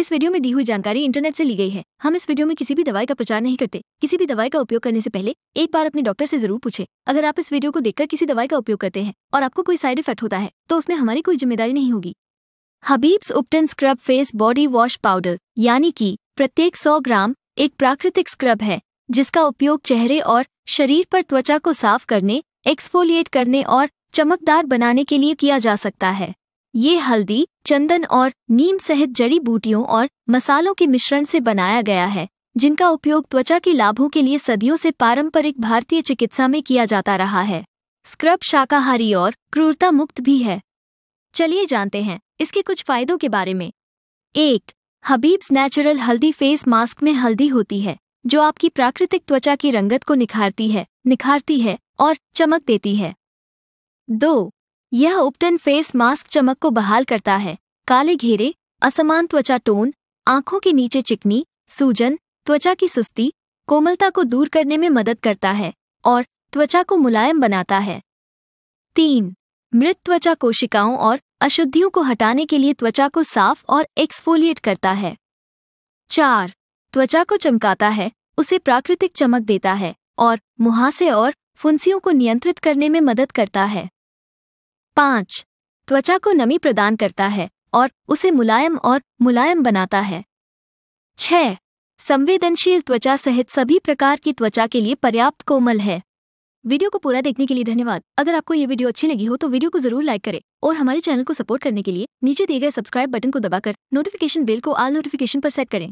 इस वीडियो में दी हुई जानकारी इंटरनेट से ली गई है हम इस वीडियो में किसी भी दवाई का प्रचार नहीं करते किसी भी दवाई का उपयोग करने से पहले एक बार अपने डॉक्टर से जरूर पूछे अगर आप इस वीडियो को देखकर किसी दवाई का उपयोग करते हैं और आपको कोई साइड इफेक्ट होता है तो उसमें हमारी कोई जिम्मेदारी नहीं होगी Habib's Ubtan scrub face body wash powder यानी की प्रत्येक सौ ग्राम एक प्राकृतिक स्क्रब है जिसका उपयोग चेहरे और शरीर पर त्वचा को साफ करने एक्सफोलिएट करने और चमकदार बनाने के लिए किया जा सकता है ये हल्दी चंदन और नीम सहित जड़ी बूटियों और मसालों के मिश्रण से बनाया गया है जिनका उपयोग त्वचा के लाभों के लिए सदियों से पारंपरिक भारतीय चिकित्सा में किया जाता रहा है स्क्रब शाकाहारी और क्रूरता मुक्त भी है चलिए जानते हैं इसके कुछ फायदों के बारे में एक हबीब्स नेचुरल हल्दी फेस मास्क में हल्दी होती है जो आपकी प्राकृतिक त्वचा की रंगत को निखारती है निखारती है और चमक देती है दो यह उपटन फेस मास्क चमक को बहाल करता है काले घेरे असमान त्वचा टोन आंखों के नीचे चिकनी सूजन त्वचा की सुस्ती कोमलता को दूर करने में मदद करता है और त्वचा को मुलायम बनाता है तीन मृत त्वचा कोशिकाओं और अशुद्धियों को हटाने के लिए त्वचा को साफ और एक्सफोलिएट करता है चार त्वचा को चमकाता है उसे प्राकृतिक चमक देता है और मुहासे और फुंसियों को नियंत्रित करने में मदद करता है पाँच त्वचा को नमी प्रदान करता है और उसे मुलायम और मुलायम बनाता है छ संवेदनशील त्वचा सहित सभी प्रकार की त्वचा के लिए पर्याप्त कोमल है वीडियो को पूरा देखने के लिए धन्यवाद अगर आपको ये वीडियो अच्छी लगी हो तो वीडियो को जरूर लाइक करें और हमारे चैनल को सपोर्ट करने के लिए नीचे दिए गए सब्सक्राइब बटन को दबाकर नोटिफिकेशन बेल को आल नोटिफिकेशन पर सेट करें